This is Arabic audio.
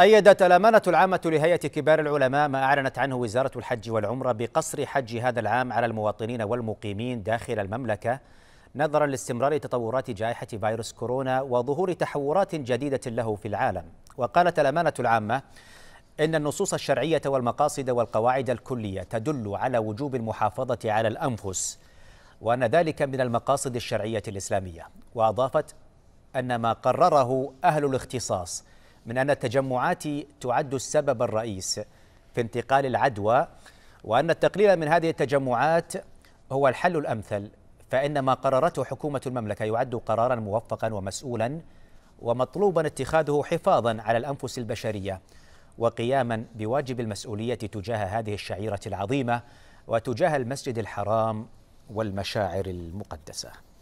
أيدت الأمانة العامة لهيئة كبار العلماء ما أعلنت عنه وزارة الحج والعمرة بقصر حج هذا العام على المواطنين والمقيمين داخل المملكة نظرا لاستمرار تطورات جائحة فيروس كورونا وظهور تحورات جديدة له في العالم وقالت الأمانة العامة إن النصوص الشرعية والمقاصد والقواعد الكلية تدل على وجوب المحافظة على الأنفس وأن ذلك من المقاصد الشرعية الإسلامية وأضافت أن ما قرره أهل الاختصاص من أن التجمعات تعد السبب الرئيس في انتقال العدوى وأن التقليل من هذه التجمعات هو الحل الأمثل فإن ما قررته حكومة المملكة يعد قرارا موفقا ومسؤولا ومطلوبا اتخاذه حفاظا على الأنفس البشرية وقياما بواجب المسؤولية تجاه هذه الشعيرة العظيمة وتجاه المسجد الحرام والمشاعر المقدسه